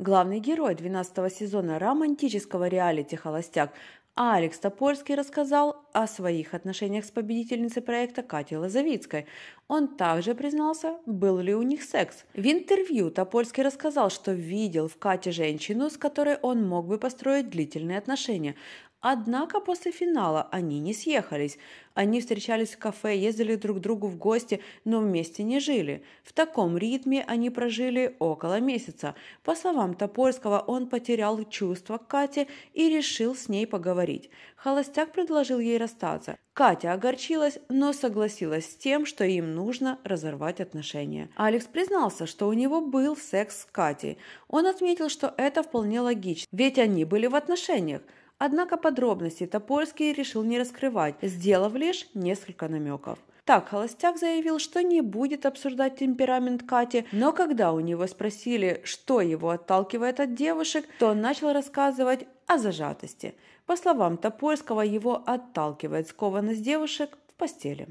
Главный герой 12 сезона романтического реалити «Холостяк» Алекс Топольский рассказал о своих отношениях с победительницей проекта Катей Лазовицкой. Он также признался, был ли у них секс. В интервью Топольский рассказал, что видел в Кате женщину, с которой он мог бы построить длительные отношения. Однако после финала они не съехались. Они встречались в кафе, ездили друг к другу в гости, но вместе не жили. В таком ритме они прожили около месяца. По словам Топольского, он потерял чувство к Кате и решил с ней поговорить поговорить. Холостяк предложил ей расстаться. Катя огорчилась, но согласилась с тем, что им нужно разорвать отношения. Алекс признался, что у него был секс с Катей. Он отметил, что это вполне логично, ведь они были в отношениях. Однако подробности Топольский решил не раскрывать, сделав лишь несколько намеков. Так, Холостяк заявил, что не будет обсуждать темперамент Кати, но когда у него спросили, что его отталкивает от девушек, то он начал рассказывать о зажатости. По словам Топольского, его отталкивает скованность девушек в постели.